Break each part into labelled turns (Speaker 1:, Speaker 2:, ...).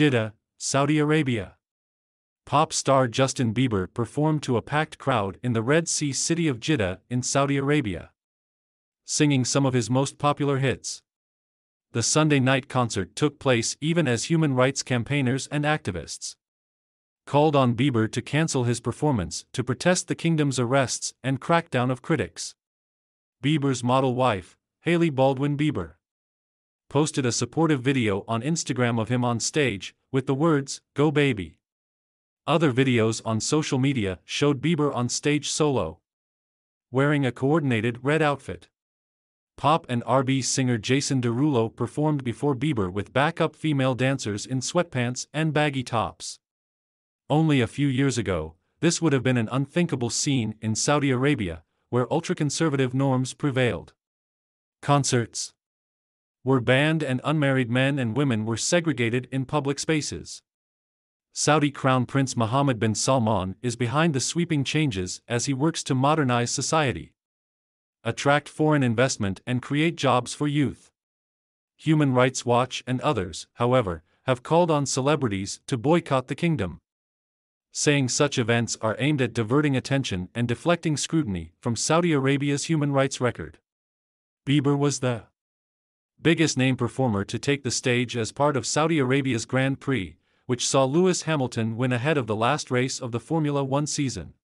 Speaker 1: Jeddah, Saudi Arabia. Pop star Justin Bieber performed to a packed crowd in the Red Sea city of Jeddah in Saudi Arabia, singing some of his most popular hits. The Sunday night concert took place even as human rights campaigners and activists called on Bieber to cancel his performance to protest the kingdom's arrests and crackdown of critics. Bieber's model wife, Haley Baldwin Bieber, posted a supportive video on Instagram of him on stage, with the words, Go Baby. Other videos on social media showed Bieber on stage solo, wearing a coordinated red outfit. Pop and RB singer Jason Derulo performed before Bieber with backup female dancers in sweatpants and baggy tops. Only a few years ago, this would have been an unthinkable scene in Saudi Arabia, where ultra-conservative norms prevailed. Concerts were banned and unmarried men and women were segregated in public spaces. Saudi Crown Prince Mohammed bin Salman is behind the sweeping changes as he works to modernize society, attract foreign investment, and create jobs for youth. Human Rights Watch and others, however, have called on celebrities to boycott the kingdom, saying such events are aimed at diverting attention and deflecting scrutiny from Saudi Arabia's human rights record. Bieber was the biggest name performer to take the stage as part of Saudi Arabia's Grand Prix, which saw Lewis Hamilton win ahead of the last race of the Formula One season.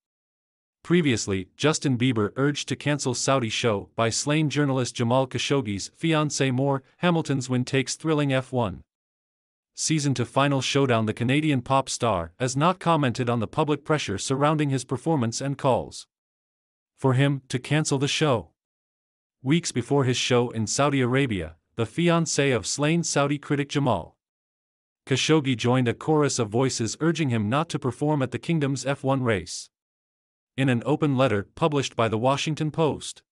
Speaker 1: Previously, Justin Bieber urged to cancel Saudi show by slain journalist Jamal Khashoggi's fiancée Moore, Hamilton's win takes thrilling F1 season to final showdown the Canadian pop star has not commented on the public pressure surrounding his performance and calls for him to cancel the show. Weeks before his show in Saudi Arabia, the fiancé of slain Saudi critic Jamal. Khashoggi joined a chorus of voices urging him not to perform at the kingdom's F1 race. In an open letter published by The Washington Post,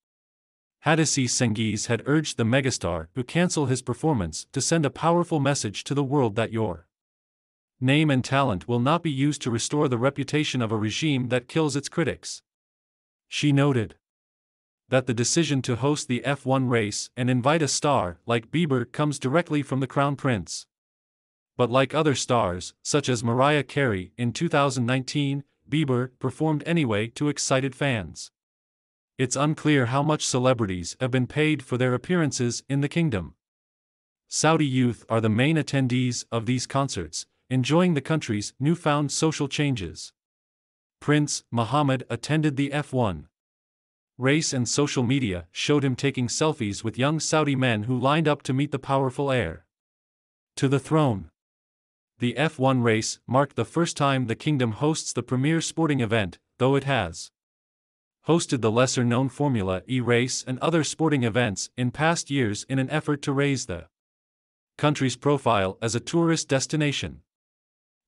Speaker 1: Hadassi Sengiz had urged the megastar to cancel his performance to send a powerful message to the world that your name and talent will not be used to restore the reputation of a regime that kills its critics. She noted that the decision to host the F1 race and invite a star like Bieber comes directly from the Crown Prince. But like other stars, such as Mariah Carey in 2019, Bieber performed anyway to excited fans. It's unclear how much celebrities have been paid for their appearances in the kingdom. Saudi youth are the main attendees of these concerts, enjoying the country's newfound social changes. Prince Mohammed attended the F1 race and social media showed him taking selfies with young Saudi men who lined up to meet the powerful heir. To the throne. The F1 race marked the first time the kingdom hosts the premier sporting event, though it has hosted the lesser known Formula E race and other sporting events in past years in an effort to raise the country's profile as a tourist destination.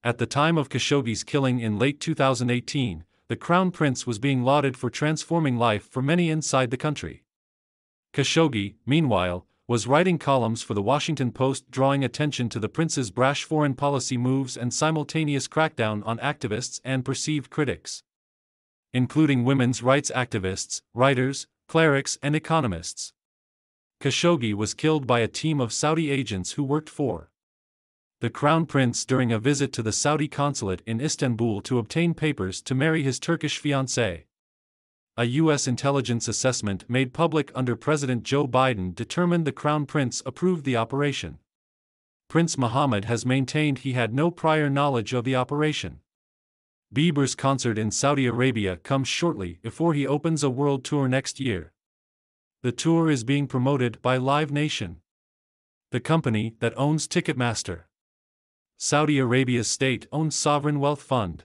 Speaker 1: At the time of Khashoggi's killing in late 2018, the crown prince was being lauded for transforming life for many inside the country. Khashoggi, meanwhile, was writing columns for the Washington Post drawing attention to the prince's brash foreign policy moves and simultaneous crackdown on activists and perceived critics, including women's rights activists, writers, clerics, and economists. Khashoggi was killed by a team of Saudi agents who worked for the crown prince during a visit to the Saudi consulate in Istanbul to obtain papers to marry his Turkish fiancée. A U.S. intelligence assessment made public under President Joe Biden determined the crown prince approved the operation. Prince Mohammed has maintained he had no prior knowledge of the operation. Bieber's concert in Saudi Arabia comes shortly before he opens a world tour next year. The tour is being promoted by Live Nation, the company that owns Ticketmaster. Saudi Arabia's state-owned sovereign wealth fund,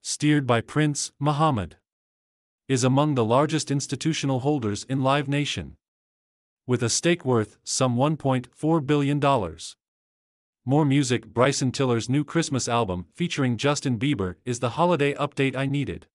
Speaker 1: steered by Prince Mohammed, is among the largest institutional holders in Live Nation, with a stake worth some $1.4 billion. More music Bryson Tiller's new Christmas album featuring Justin Bieber is the holiday update I needed.